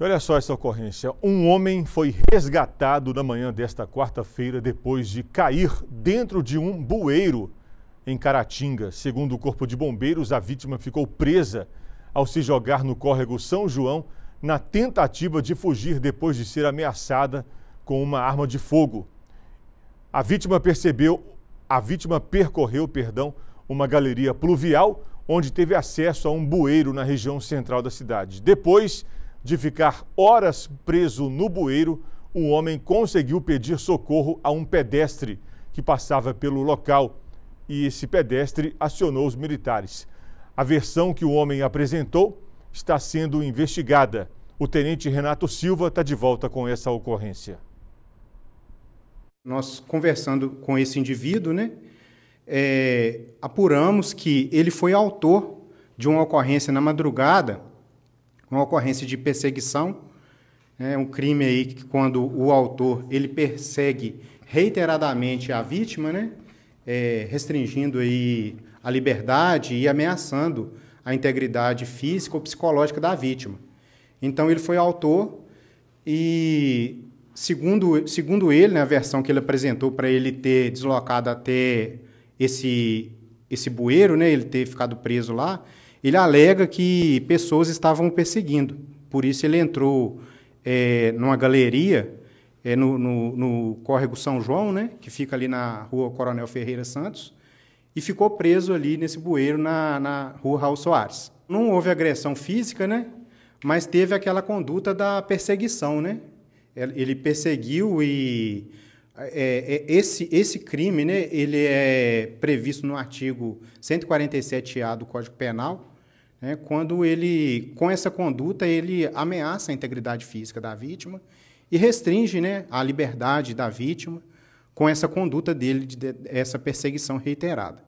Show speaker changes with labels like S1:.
S1: Olha só essa ocorrência. Um homem foi resgatado na manhã desta quarta-feira depois de cair dentro de um bueiro em Caratinga. Segundo o Corpo de Bombeiros, a vítima ficou presa ao se jogar no córrego São João na tentativa de fugir depois de ser ameaçada com uma arma de fogo. A vítima percebeu, a vítima percorreu, perdão, uma galeria pluvial onde teve acesso a um bueiro na região central da cidade. Depois, de ficar horas preso no bueiro, um homem conseguiu pedir socorro a um pedestre que passava pelo local e esse pedestre acionou os militares. A versão que o homem apresentou está sendo investigada. O
S2: tenente Renato Silva está de volta com essa ocorrência. Nós conversando com esse indivíduo, né, é, apuramos que ele foi autor de uma ocorrência na madrugada uma ocorrência de perseguição, é um crime aí que quando o autor ele persegue reiteradamente a vítima, né? É, restringindo aí a liberdade e ameaçando a integridade física ou psicológica da vítima. Então ele foi autor e segundo segundo ele, né, a versão que ele apresentou para ele ter deslocado até esse esse bueiro, né, ele ter ficado preso lá, ele alega que pessoas estavam perseguindo, por isso ele entrou é, numa galeria é, no, no, no córrego São João, né, que fica ali na rua Coronel Ferreira Santos, e ficou preso ali nesse bueiro na, na rua Raul Soares. Não houve agressão física, né, mas teve aquela conduta da perseguição, né? Ele perseguiu e é, é, esse, esse crime né, ele é previsto no artigo 147-A do Código Penal, né, quando ele, com essa conduta, ele ameaça a integridade física da vítima e restringe né, a liberdade da vítima com essa conduta dele, de, de, essa perseguição reiterada.